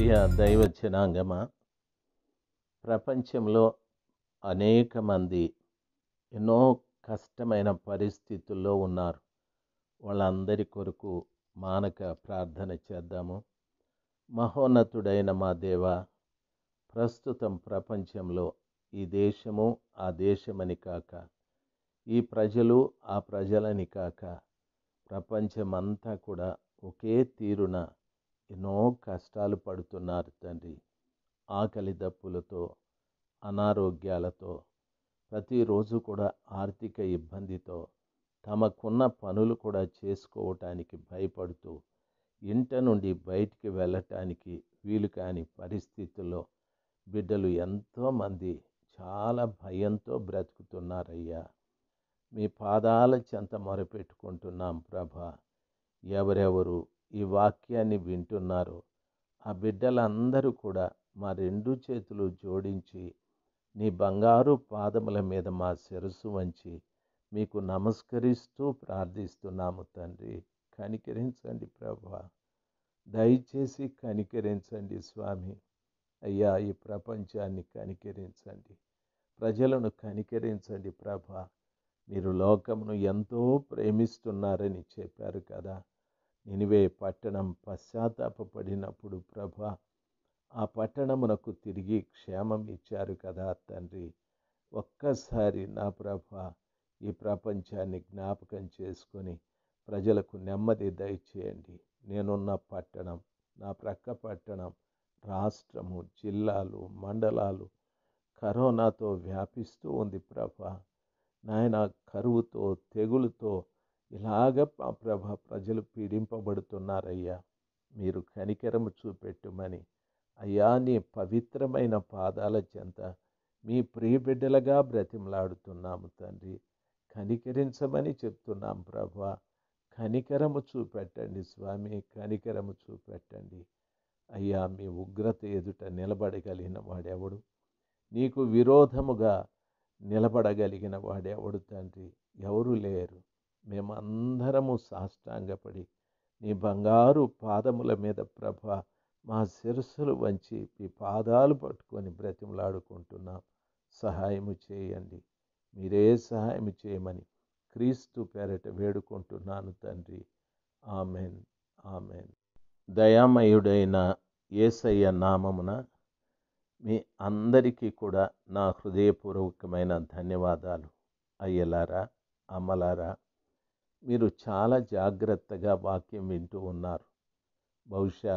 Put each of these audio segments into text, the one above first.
ప్రియ జనాంగమ ప్రపంచంలో అనేక మంది ఎన్నో కష్టమైన పరిస్థితుల్లో ఉన్నారు వాళ్ళందరి కొరకు మానక ప్రార్థన చేద్దాము మహోన్నతుడైన మా దేవ ప్రస్తుతం ప్రపంచంలో ఈ దేశము ఆ దేశమని కాక ఈ ప్రజలు ఆ ప్రజలని కాక ప్రపంచమంతా కూడా ఒకే తీరున ఎన్నో కష్టాలు పడుతున్నారు తండ్రి ఆకలి దప్పులతో అనారోగ్యాలతో ప్రతిరోజు కూడా ఆర్థిక ఇబ్బందితో తమకున్న పనులు కూడా చేసుకోవటానికి భయపడుతూ ఇంట నుండి బయటికి వెళ్ళటానికి వీలు కాని పరిస్థితుల్లో బిడ్డలు ఎంతోమంది చాలా భయంతో బ్రతుకుతున్నారయ్యా మీ పాదాల చెంత మొరపెట్టుకుంటున్నాం ప్రభా ఎవరెవరు ఈ వాక్యాన్ని వింటున్నారో ఆ బిడ్డలందరూ కూడా మా రెండు చేతులు జోడించి నీ బంగారు పాదముల మీద మా శిరస్సు వంచి మీకు నమస్కరిస్తూ ప్రార్థిస్తున్నాము తండ్రి కనికరించండి ప్రభు దయచేసి కనికరించండి స్వామి అయ్యా ఈ ప్రపంచాన్ని కనికరించండి ప్రజలను కనికరించండి ప్రభా మీరు లోకమును ఎంతో ప్రేమిస్తున్నారని చెప్పారు కదా నినివే పట్టణం పశ్చాత్తాపడినప్పుడు ప్రభ ఆ పట్టణమునకు తిరిగి క్షేమం ఇచ్చారు కదా తండ్రి ఒక్కసారి నా ప్రభ ఈ ప్రపంచాన్ని జ్ఞాపకం చేసుకొని ప్రజలకు నెమ్మది దయచేయండి నేనున్న పట్టణం నా ప్రక్క పట్టణం రాష్ట్రము జిల్లాలు మండలాలు కరోనాతో వ్యాపిస్తూ ఉంది ప్రభ నాయన కరువుతో తెగులుతో ఇలాగ ప్రభ ప్రజలు పీడింపబడుతున్నారయ్యా మీరు కనికరము చూపెట్టుమని అయ్యా నీ పవిత్రమైన పాదాల చెంత మీ ప్రియబిడ్డలుగా బ్రతిమలాడుతున్నాము తండ్రి కనికరించమని చెప్తున్నాం ప్రభా కనికరము చూపెట్టండి స్వామి కనికరము చూపెట్టండి అయ్యా మీ ఉగ్రత ఎదుట నిలబడగలిగిన వాడెవడు నీకు విరోధముగా నిలబడగలిగిన వాడెవడు తండ్రి ఎవరు లేరు మేమందరము సాష్టాంగపడి నీ బంగారు పాదముల మీద ప్రభ మా శిరస్సులు వంచి మీ పాదాలు పట్టుకొని బ్రతిమలాడుకుంటున్నాం సహాయము చేయండి మీరే సహాయం చేయమని క్రీస్తు పేరట వేడుకుంటున్నాను తండ్రి ఆమెన్ ఆమెన్ దయామయుడైన ఏసయ్య నామమున మీ అందరికీ కూడా నా హృదయపూర్వకమైన ధన్యవాదాలు అయ్యలారా అమలారా మీరు చాలా జాగ్రత్తగా వాక్యం వింటూ ఉన్నారు బహుశా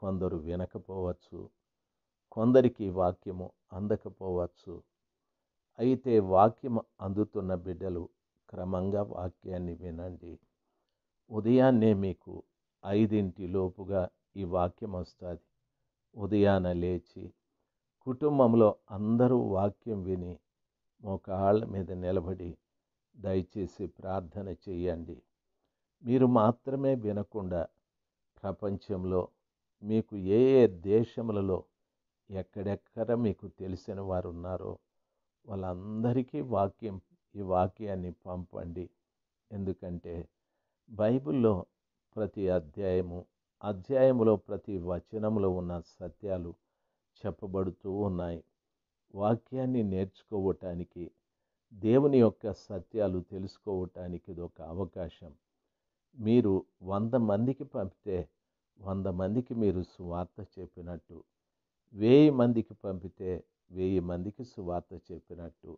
కొందరు వినకపోవచ్చు కొందరికి వాక్యము అందకపోవచ్చు అయితే వాక్యం అందుతున్న బిడ్డలు క్రమంగా వాక్యాన్ని వినండి ఉదయాన్నే మీకు ఐదింటి లోపుగా ఈ వాక్యం వస్తుంది ఉదయాన లేచి కుటుంబంలో అందరూ వాక్యం విని మోకాళ్ళ మీద నిలబడి దయచేసి ప్రార్థన చేయండి మీరు మాత్రమే వినకుండా ప్రపంచంలో మీకు ఏ ఏ దేశములలో ఎక్కడెక్కడ మీకు తెలిసిన వారు ఉన్నారో వాళ్ళందరికీ వాక్యం ఈ వాక్యాన్ని పంపండి ఎందుకంటే బైబిల్లో ప్రతి అధ్యాయము అధ్యాయములో ప్రతి వచనంలో ఉన్న సత్యాలు చెప్పబడుతూ ఉన్నాయి వాక్యాన్ని నేర్చుకోవటానికి దేవుని యొక్క సత్యాలు తెలుసుకోవటానికి ఇది ఒక అవకాశం మీరు వంద మందికి పంపితే వంద మందికి మీరు సువార్త చెప్పినట్టు వెయ్యి మందికి పంపితే వెయ్యి మందికి సువార్త చెప్పినట్టు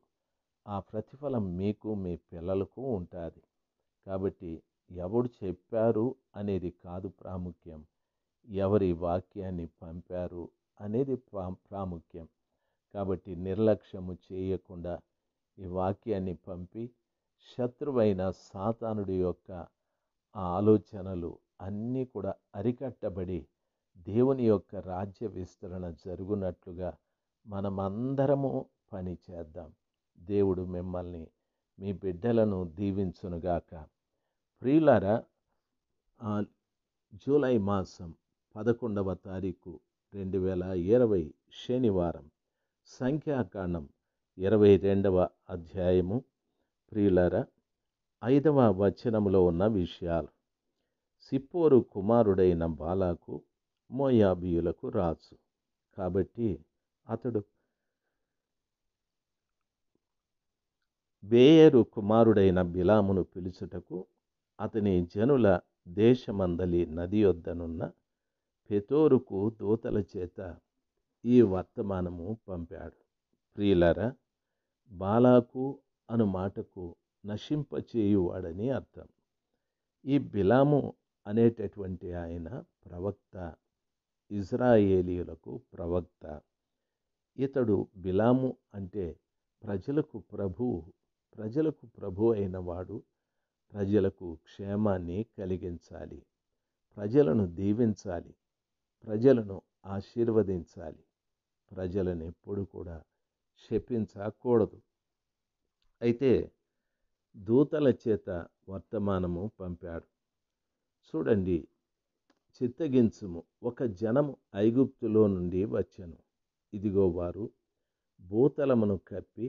ఆ ప్రతిఫలం మీకు మీ పిల్లలకు ఉంటుంది కాబట్టి ఎవడు చెప్పారు అనేది కాదు ప్రాముఖ్యం ఎవరి వాక్యాన్ని పంపారు అనేది ప్రాముఖ్యం కాబట్టి నిర్లక్ష్యము చేయకుండా ఈ వాక్యాన్ని పంపి శత్రువైన సాతానుడి యొక్క ఆలోచనలు అన్నీ కూడా అరికట్టబడి దేవుని యొక్క రాజ్య విస్తరణ జరుగునట్లుగా మనమందరము పని చేద్దాం దేవుడు మిమ్మల్ని మీ బిడ్డలను దీవించునుగాక ప్రియులారా జూలై మాసం పదకొండవ తారీఖు రెండు వేల ఇరవై శనివారం సంఖ్యాకాండం ఇరవై రెండవ అధ్యాయము ప్రియులర ఐదవ వచనములో ఉన్న విషయాలు సిప్పోరు కుమారుడైన బాలాకు మోయాబియులకు రాజు కాబట్టి అతడు బేయరు కుమారుడైన బిలామును పిలుచుటకు అతని జనుల దేశమందలి నది వద్దనున్న పెతోరుకు దూతల చేత ఈ వర్తమానము పంపాడు ప్రియులరా బాలాకు అను మాటకు నశింపచేయువాడని అర్థం ఈ బిలాము అనేటటువంటి ఆయన ప్రవక్త ఇజ్రాయేలీలకు ప్రవక్త ఇతడు బిలాము అంటే ప్రజలకు ప్రభు ప్రజలకు ప్రభు అయినవాడు ప్రజలకు క్షేమాన్ని కలిగించాలి ప్రజలను దీవించాలి ప్రజలను ఆశీర్వదించాలి ప్రజలను ఎప్పుడు కూడా శపించకూడదు అయితే దూతల చేత వర్తమానము పంపాడు చూడండి చిత్తగించుము ఒక జనము ఐగుప్తులో నుండి వచ్చాను ఇదిగో వారు భూతలమును కప్పి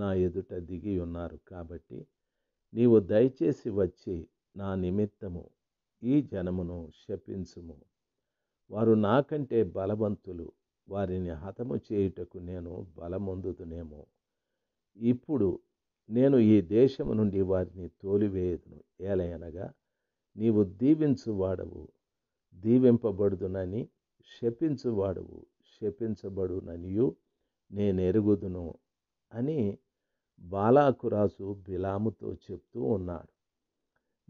నా ఎదుట దిగి ఉన్నారు కాబట్టి నీవు దయచేసి వచ్చి నా నిమిత్తము ఈ జనమును శపించుము వారు నాకంటే బలవంతులు వారిని హతము చేయుటకు నేను బలమొందుతునేమో ఇప్పుడు నేను ఈ దేశము నుండి వారిని తోలివేయదును ఏలయనగా నీవు దీవించువాడవు దీవింపబడుదునని శపించువాడవు శపించబడుననియు నేనెరుగుదును అని బాలాకురాజు బిలాముతో చెప్తూ ఉన్నాడు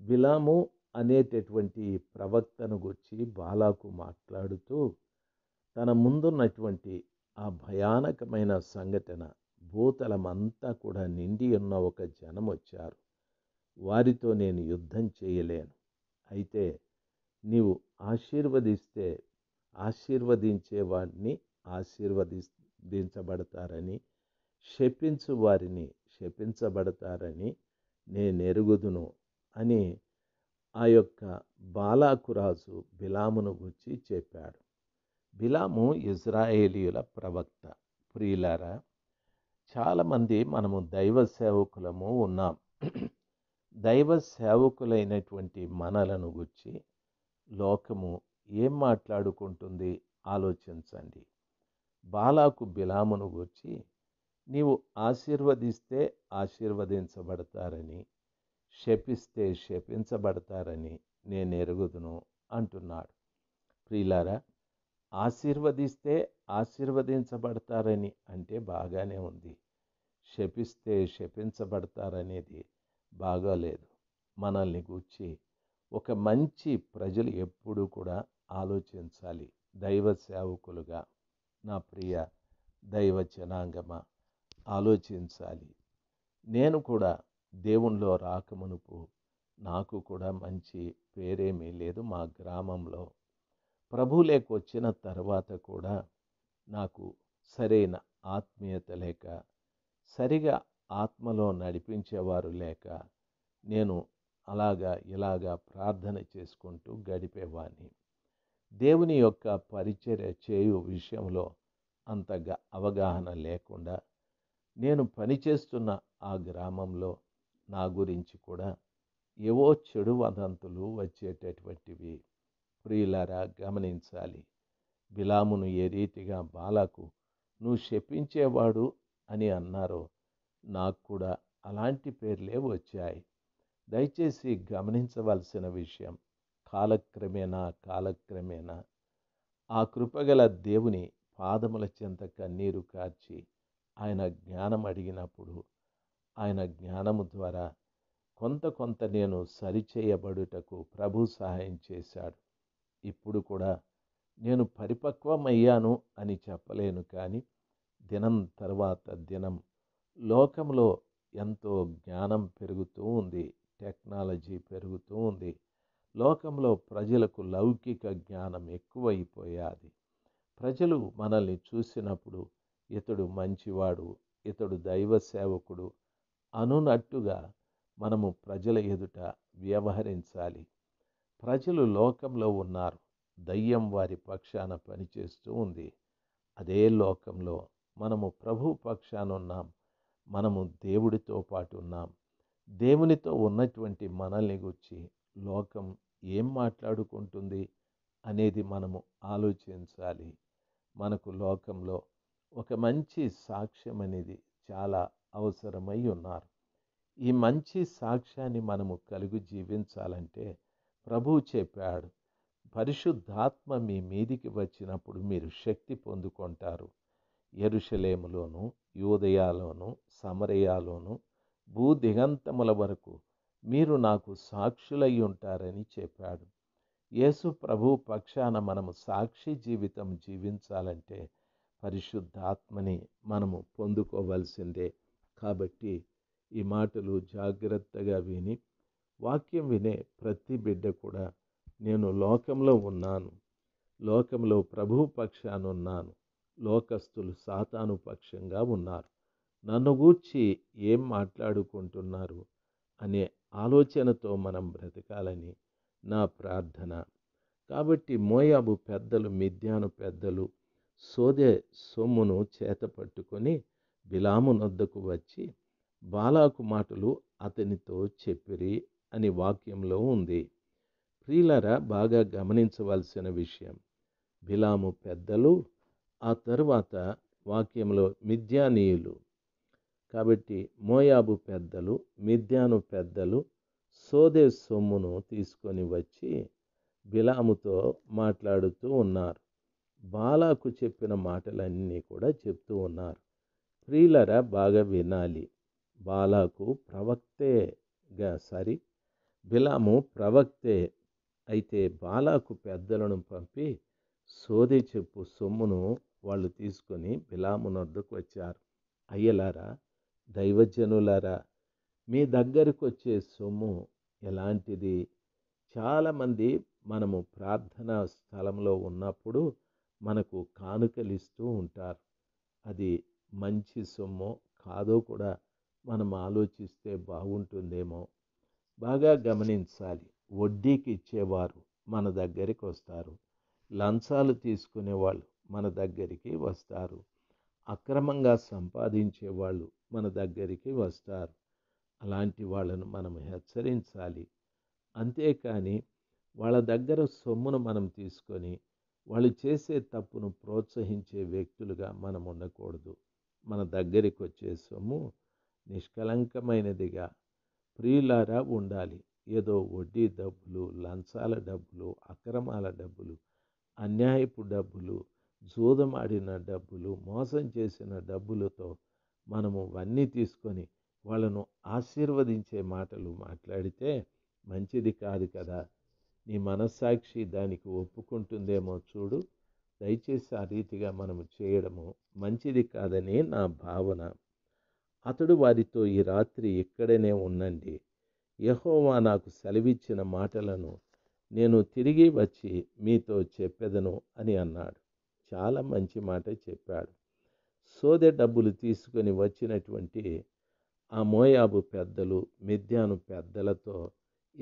బిలాము అనేటటువంటి ప్రవక్తను గుర్చి బాలాకు మాట్లాడుతూ తన ముందున్నటువంటి ఆ భయానకమైన సంఘటన భూతలమంతా కూడా నిండి ఉన్న ఒక జనం వచ్చారు వారితో నేను యుద్ధం చేయలేను అయితే నీవు ఆశీర్వదిస్తే ఆశీర్వదించే వాడిని ఆశీర్వదించబడతారని శపించు వారిని శపించబడతారని నేనెరుగుదును అని ఆ యొక్క బాలాకురాజు బిలామును గురించి చెప్పాడు బిలాము ఇజ్రాయేలీయుల ప్రవక్త ప్రియులారా చాలామంది మనము దైవ సేవకులము ఉన్నాం దైవ సేవకులైనటువంటి మనలను గుర్చి లోకము ఏం మాట్లాడుకుంటుంది ఆలోచించండి బాలాకు బిలామును గుర్చి నీవు ఆశీర్వదిస్తే ఆశీర్వదించబడతారని శపిస్తే శపించబడతారని నేను ఎరుగుదును అంటున్నాడు ప్రియులారా ఆశీర్వదిస్తే ఆశీర్వదించబడతారని అంటే బాగానే ఉంది శపిస్తే శపించబడతారనేది బాగాలేదు మనల్ని గూర్చి ఒక మంచి ప్రజలు ఎప్పుడూ కూడా ఆలోచించాలి దైవ సేవకులుగా నా ప్రియ దైవ జనాంగమ ఆలోచించాలి నేను కూడా దేవునిలో రాకమునుపు నాకు కూడా మంచి పేరేమీ లేదు మా గ్రామంలో ప్రభు లేకొచ్చిన తర్వాత కూడా నాకు సరైన ఆత్మీయత లేక సరిగా ఆత్మలో నడిపించేవారు లేక నేను అలాగా ఇలాగా ప్రార్థన చేసుకుంటూ గడిపేవాణ్ణి దేవుని యొక్క పరిచర్య చేయు విషయంలో అంతగా అవగాహన లేకుండా నేను పనిచేస్తున్న ఆ గ్రామంలో నా గురించి కూడా ఏవో చెడు వదంతులు వచ్చేటటువంటివి ప్రియులారా గమనించాలి బిలామును ఏ రీతిగా బాలాకు నువ్వు శపించేవాడు అని అన్నారో నాకు కూడా అలాంటి పేర్లే వచ్చాయి దయచేసి గమనించవలసిన విషయం కాలక్రమేణా కాలక్రమేణా ఆ కృపగల దేవుని పాదముల చెంత కన్నీరు కార్చి ఆయన జ్ఞానం అడిగినప్పుడు ఆయన జ్ఞానము ద్వారా కొంత కొంత నేను సరిచేయబడుటకు ప్రభు సహాయం చేశాడు ఇప్పుడు కూడా నేను పరిపక్వమయ్యాను అని చెప్పలేను కానీ దినం తర్వాత దినం లోకంలో ఎంతో జ్ఞానం పెరుగుతూ ఉంది టెక్నాలజీ పెరుగుతూ ఉంది లోకంలో ప్రజలకు లౌకిక జ్ఞానం ఎక్కువైపోయాది ప్రజలు మనల్ని చూసినప్పుడు ఇతడు మంచివాడు ఇతడు దైవ సేవకుడు అనునట్టుగా మనము ప్రజల ఎదుట వ్యవహరించాలి ప్రజలు లోకంలో ఉన్నారు దయ్యం వారి పక్షాన పనిచేస్తూ ఉంది అదే లోకంలో మనము ప్రభు పక్షాన ఉన్నాం మనము దేవుడితో పాటు ఉన్నాం దేవునితో ఉన్నటువంటి మనల్ని గుచ్చి లోకం ఏం మాట్లాడుకుంటుంది అనేది మనము ఆలోచించాలి మనకు లోకంలో ఒక మంచి సాక్ష్యం అనేది చాలా అవసరమై ఉన్నారు ఈ మంచి సాక్ష్యాన్ని మనము కలిగి జీవించాలంటే ప్రభువు చెప్పాడు పరిశుద్ధాత్మ మీ మీదికి వచ్చినప్పుడు మీరు శక్తి పొందుకుంటారు ఎరుషలేములోను యోదయాలోను సమరయాలోను భూ దిగంతముల వరకు మీరు నాకు సాక్షులై ఉంటారని చెప్పాడు యేసు ప్రభు పక్షాన మనము సాక్షి జీవితం జీవించాలంటే పరిశుద్ధాత్మని మనము పొందుకోవలసిందే కాబట్టి ఈ మాటలు జాగ్రత్తగా విని వాక్యం వినే ప్రతి బిడ్డ కూడా నేను లోకంలో ఉన్నాను లోకంలో ప్రభు పక్షానున్నాను లోకస్తులు సాతాను పక్షంగా ఉన్నారు నన్ను గూర్చి ఏం మాట్లాడుకుంటున్నారు అనే ఆలోచనతో మనం బ్రతకాలని నా ప్రార్థన కాబట్టి మోయాబు పెద్దలు మిథ్యాను పెద్దలు సోదే సొమ్మును చేత పట్టుకొని బిలాము నొద్దకు వచ్చి బాలాకు మాటలు అతనితో చెప్పిరి అని వాక్యంలో ఉంది ప్రియులరా బాగా గమనించవలసిన విషయం బిలాము పెద్దలు ఆ తరువాత వాక్యంలో మిథ్యానీయులు కాబట్టి మోయాబు పెద్దలు మిథ్యాను పెద్దలు సోదే సొమ్మును తీసుకొని వచ్చి బిలాముతో మాట్లాడుతూ ఉన్నారు బాలాకు చెప్పిన మాటలన్నీ కూడా చెప్తూ ఉన్నారు ప్రియులరా బాగా వినాలి బాలాకు ప్రవక్తేగా సారీ బిలాము ప్రవక్తే అయితే బాలాకు పెద్దలను పంపి సోది చెప్పు సొమ్మును వాళ్ళు తీసుకొని బిలాము నొద్దకు వచ్చారు అయ్యలారా దైవజనులారా మీ దగ్గరకు వచ్చే సొమ్ము ఎలాంటిది చాలామంది మనము ప్రార్థనా స్థలంలో ఉన్నప్పుడు మనకు కానుకలిస్తూ ఉంటారు అది మంచి సొమ్ము కాదో కూడా మనం ఆలోచిస్తే బాగుంటుందేమో బాగా గమనించాలి వడ్డీకి ఇచ్చేవారు మన దగ్గరికి వస్తారు లంచాలు తీసుకునే వాళ్ళు మన దగ్గరికి వస్తారు అక్రమంగా సంపాదించే వాళ్ళు మన దగ్గరికి వస్తారు అలాంటి వాళ్ళను మనం హెచ్చరించాలి అంతేకాని వాళ్ళ దగ్గర సొమ్మును మనం తీసుకొని వాళ్ళు చేసే తప్పును ప్రోత్సహించే వ్యక్తులుగా మనం ఉండకూడదు మన దగ్గరికి వచ్చే సొమ్ము నిష్కలంకమైనదిగా ప్రియులారా ఉండాలి ఏదో వడ్డీ డబ్బులు లంచాల డబ్బులు అక్రమాల డబ్బులు అన్యాయపు డబ్బులు జూదమాడిన డబ్బులు మోసం చేసిన డబ్బులతో మనము అన్నీ తీసుకొని వాళ్ళను ఆశీర్వదించే మాటలు మాట్లాడితే మంచిది కాదు కదా నీ మనస్సాక్షి దానికి ఒప్పుకుంటుందేమో చూడు దయచేసి ఆ రీతిగా మనము చేయడము మంచిది కాదని నా భావన అతడు వారితో ఈ రాత్రి ఇక్కడనే ఉండండి యహోవా నాకు సెలవిచ్చిన మాటలను నేను తిరిగి వచ్చి మీతో చెప్పెదను అని అన్నాడు చాలా మంచి మాట చెప్పాడు సోదె డబ్బులు తీసుకొని వచ్చినటువంటి ఆ మోయాబు పెద్దలు మిథ్యాను పెద్దలతో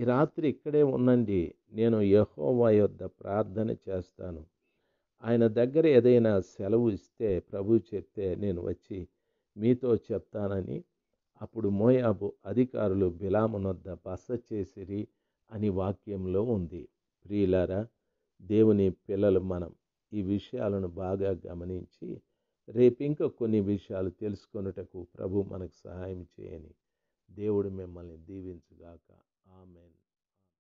ఈ రాత్రి ఇక్కడే ఉండండి నేను యహోవా యొద్ద ప్రార్థన చేస్తాను ఆయన దగ్గర ఏదైనా సెలవు ఇస్తే ప్రభు చెప్తే నేను వచ్చి మీతో చెప్తానని అప్పుడు మోయాబు అధికారులు బిలామునొద్ద బస చేసిరి అని వాక్యంలో ఉంది ప్రియులారా దేవుని పిల్లలు మనం ఈ విషయాలను బాగా గమనించి ఇంకా కొన్ని విషయాలు తెలుసుకొనుటకు ప్రభు మనకు సహాయం చేయని దేవుడు మిమ్మల్ని దీవించుగాక ఆమెన్